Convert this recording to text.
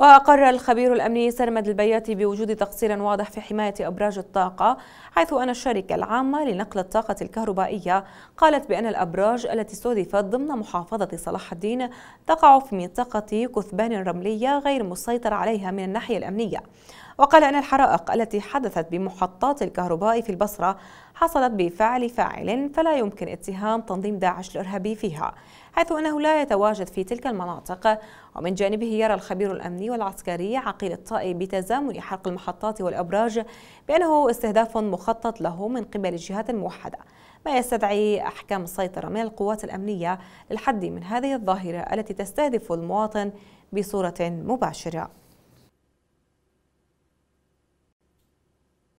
وأقر الخبير الأمني سرمد البياتي بوجود تقصير واضح في حماية أبراج الطاقة حيث أن الشركة العامة لنقل الطاقة الكهربائية قالت بأن الأبراج التي استهدفت ضمن محافظة صلاح الدين تقع في منطقة كثبان رملية غير مسيطر عليها من الناحية الأمنية وقال أن الحرائق التي حدثت بمحطات الكهرباء في البصرة حصلت بفعل فاعل فلا يمكن اتهام تنظيم داعش الإرهابي فيها حيث أنه لا يتواجد في تلك المناطق ومن جانبه يرى الخبير الأمني والعسكري عقيل الطائي بتزامن حرق المحطات والأبراج بأنه استهداف مخطط له من قبل الجهات الموحدة ما يستدعي أحكام السيطرة من القوات الأمنية للحد من هذه الظاهرة التي تستهدف المواطن بصورة مباشرة